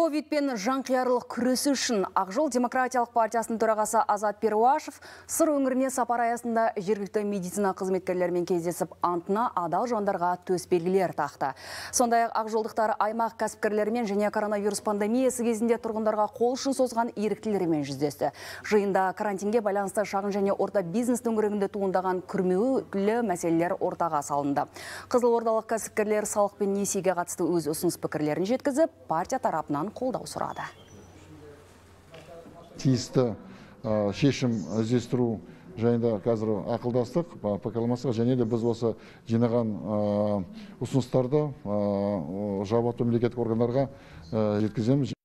ковидпен жанқиярлық күресі үшін ақжол демократиялық партиясының төрағасы азат перуашев сыр өңіріне сапар аясында жергілікті медицина қызметкерлерімен кездесіп антына адал жандарға төсбелгілер тақты сондай ақ ақжолдықтар аймақ кәсіпкерлерімен және коронавирус пандемиясы кезінде тұрғындарға қол ұшын созған еріктілермен жүздесті жиында карантинге байланысты шағын және орта бизнес төңірегінде туындаған күрмеулі мәселелер ортаға салынды қызылордалық кәсіпкерлер салық пен несиеге қатысты өз ұсыныс пікірлерін жеткізіп партия тарапынан қолдау сұрады тиісті шешім іздестіру жайында қазір ақылдастық пікірлемесіға және де біз осы жинаған ұсыныстарды жауапты мемлекеттік органдарға жеткіземіз